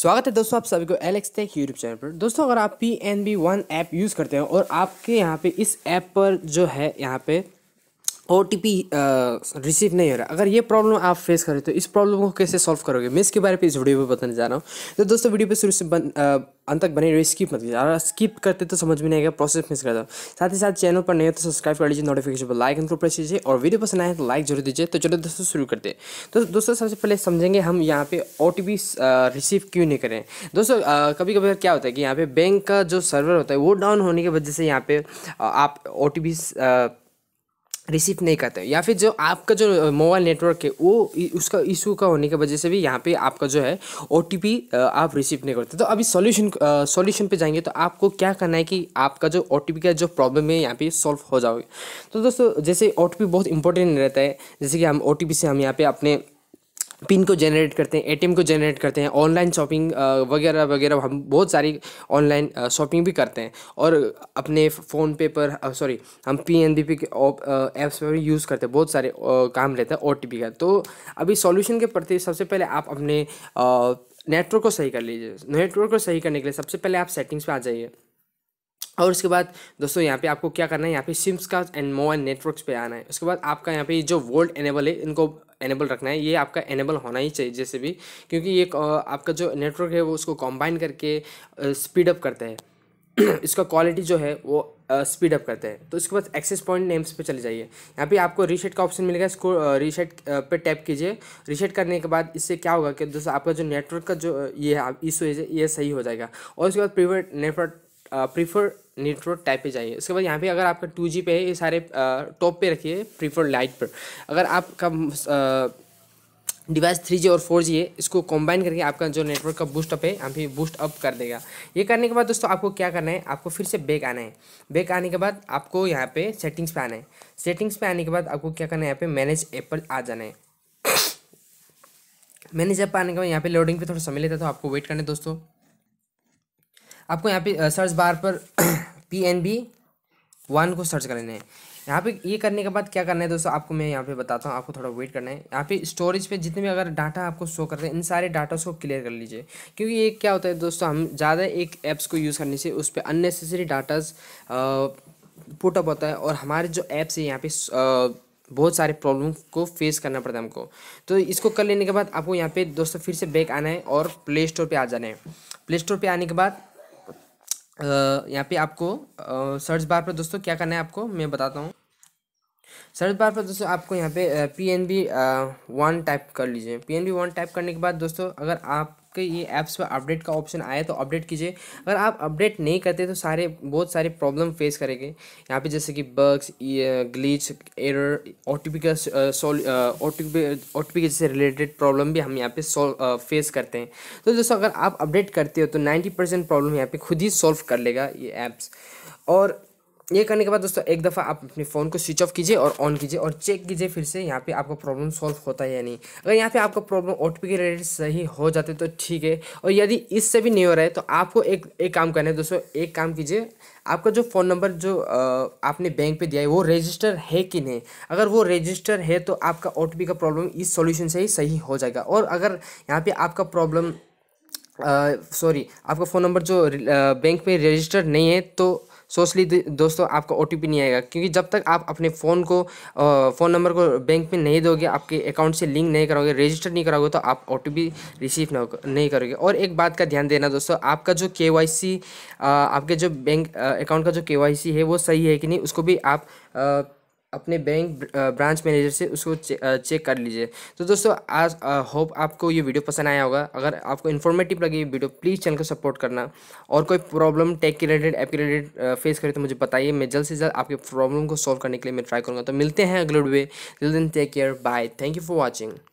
स्वागत है दोस्तों आप सभी को एलेक्स टेक यूट्यूब चैनल पर दोस्तों अगर आप P N B one app use करते हैं और आपके यहाँ पे इस ऐप पर जो है यहाँ पे ओ टी पी रिसीव नहीं हो रहा अगर ये प्रॉब्लम आप फेस करें तो इस प्रॉब्लम को कैसे सॉल्व करोगे मैं इसके बारे में इस वीडियो में बताने जा रहा हूँ तो दोस्तों वीडियो पे शुरू से बन अंत तक बने रहिए स्किप मत कीजिए अगर स्किप करते तो समझ में नहीं आएगा प्रोसेस मिस कर दो साथ ही साथ चैनल पर नहीं हो तो सब्सक्राइब कर लीजिए नोटिफिकेशन पर लाइक इनको प्रेस कीजिए और वीडियो पसंद आए तो लाइक जरूर दीजिए तो चलो दोस्तों शुरू करते हैं तो दोस्तों सबसे पहले समझेंगे हम यहाँ पे ओ रिसीव क्यों नहीं करें दोस्तों कभी कभी क्या होता है कि यहाँ पे बैंक का जो सर्वर होता है वो डाउन होने की वजह से यहाँ पे आप ओ रिसीव नहीं करते या फिर जो आपका जो मोबाइल नेटवर्क है वो उसका इशू का होने की वजह से भी यहाँ पे आपका जो है ओ आप रिसीव नहीं करते तो अभी सॉल्यूशन सॉल्यूशन पे जाएंगे तो आपको क्या करना है कि आपका जो ओ का जो प्रॉब्लम है यहाँ पे सॉल्व हो जाओगे तो दोस्तों जैसे ओ बहुत इंपॉर्टेंट रहता है जैसे कि हम ओ से हम यहाँ पे अपने पिन को जनरेट करते हैं एटीएम को जनरेट करते हैं ऑनलाइन शॉपिंग वगैरह वगैरह हम बहुत सारी ऑनलाइन शॉपिंग भी करते हैं और अपने फ़ोन पे पर सॉरी हम पी एन बी पी के ऐप्स पर यूज़ करते हैं बहुत सारे काम रहते हैं ओ टी पी का तो अभी सॉल्यूशन के प्रति सबसे पहले आप अपने नेटवर्क को सही कर लीजिए नेटवर्क को सही करने के लिए सबसे पहले आप सेटिंग्स पर आ जाइए और उसके बाद दोस्तों यहाँ पे आपको क्या करना है यहाँ पे सिम्स का एंड मोबाइल नेटवर्क्स पे आना है उसके बाद आपका यहाँ पे जो वोल्ट एनेबल है इनको एनेबल रखना है ये आपका एनेबल होना ही चाहिए जैसे भी क्योंकि ये आपका जो नेटवर्क है वो उसको कॉम्बाइन करके स्पीड अप करता है इसका क्वालिटी जो है वो स्पीड अप करता है तो इसके बाद एक्सेस पॉइंट नेम्स पे चले जाइए यहाँ पे आपको रीसेट का ऑप्शन मिलेगा इसको रीसेट पे टैप कीजिए रीसेट करने के बाद इससे क्या होगा कि दोस्तों आपका जो नेटवर्क का जो ये इशू है ये सही हो जाएगा और उसके बाद private network prefer network type पे जाइए उसके बाद यहाँ पे अगर आपका टू जी पे है ये सारे टॉप पे रखिए प्रीफर लाइट पर अगर आपका डिवाइस थ्री जी और फोर जी है इसको कंबाइन करके आपका जो नेटवर्क का बूस्ट अप है यहाँ पे बूस्ट अप कर देगा ये करने के बाद दोस्तों आपको क्या करना है आपको फिर से बैक आना है बैक आने के बाद आपको यहाँ पे सेटिंग्स पे आना है सेटिंग्स पे आने के बाद आपको क्या करना है यहाँ पे मैनेज ऐप पर आ जाना है मैनेज ऐप आने के बाद यहाँ पर लोडिंग पे थोड़ा समय लेता तो आपको वेट करना है दोस्तों आपको यहाँ पे सर्च बार पर पी एन बी वन को सर्च कर लेना है यहाँ पे ये करने के बाद क्या करना है दोस्तों आपको मैं यहाँ पे बताता हूँ आपको थोड़ा वेट करना है यहाँ पे स्टोरेज पे जितने भी अगर डाटा आपको शो कर रहे हैं इन सारे डाटा को क्लियर कर लीजिए क्योंकि ये क्या होता है दोस्तों हम ज़्यादा एक ऐप्स को यूज़ करने से उस पर अननेसेसरी डाटाज पुटअप होता है और हमारे जो ऐप्स है यहाँ पे बहुत सारे प्रॉब्लम को फेस करना पड़ता है हमको तो इसको कर लेने के बाद आपको यहाँ पे दोस्तों फिर से बैक आना है और प्ले स्टोर पर आ जाना है प्ले स्टोर पर आने के बाद यहाँ पे आपको सर्च बार पर दोस्तों क्या करना है आपको मैं बताता हूँ सर्च बार पर दोस्तों आपको यहाँ पे P N B one type कर लीजिए P N B one type करने के बाद दोस्तों अगर आप के ये ऐप्स पर अपडेट का ऑप्शन आया तो अपडेट कीजिए अगर आप अपडेट नहीं करते तो सारे बहुत सारे प्रॉब्लम फेस करेंगे यहाँ पे जैसे कि बग्स ग्लीच एरर ओ का सॉल्व ओ टी के जैसे रिलेटेड प्रॉब्लम भी हम यहाँ पे सॉल्व फेस करते हैं तो दोस्तों अगर आप अपडेट करते हो तो नाइन्टी परसेंट प्रॉब्लम यहाँ पे खुद ही सॉल्व कर लेगा ये ऐप्स और ये करने के बाद दोस्तों एक दफ़ा आप अपने फ़ोन को स्विच ऑफ कीजिए और ऑन कीजिए और चेक कीजिए फिर से यहाँ पे आपका प्रॉब्लम सॉल्व होता है या नहीं अगर यहाँ पे आपका प्रॉब्लम ओ के रिलेटेड सही हो जाते तो ठीक है और यदि इससे भी नहीं हो रहा है तो आपको एक एक काम करना है दोस्तों एक काम कीजिए आपका जो फ़ोन नंबर जो आपने बैंक पे दिया है वो रजिस्टर है कि नहीं अगर वो रजिस्टर है तो आपका ओ का प्रॉब्लम इस सोल्यूशन से ही सही हो जाएगा और अगर यहाँ पर आपका प्रॉब्लम सॉरी आपका फ़ोन नंबर जो बैंक में रजिस्टर नहीं है तो सो दोस्तों आपका ओ नहीं आएगा क्योंकि जब तक आप अपने फ़ोन को फ़ोन नंबर को बैंक में नहीं दोगे आपके अकाउंट से लिंक नहीं करोगे रजिस्टर नहीं करोगे तो आप ओ रिसीव नहीं करोगे और एक बात का ध्यान देना दोस्तों आपका जो के आपके जो बैंक अकाउंट का जो के है वो सही है कि नहीं उसको भी आप अपने बैंक ब्रांच मैनेजर से उसको चे, चेक कर लीजिए तो दोस्तों आज होप आपको ये वीडियो पसंद आया होगा अगर आपको इन्फॉर्मेटिव लगी वीडियो प्लीज़ चैनल को सपोर्ट करना और कोई प्रॉब्लम टेक के रिलेटेड ऐप के रिलेटेड फेस करें तो मुझे बताइए मैं जल्द से जल्द आपके प्रॉब्लम को सॉल्व करने के लिए मैं ट्राई करूँगा तो मिलते हैं अगले वीडियो जल्द take care bye thank you for watching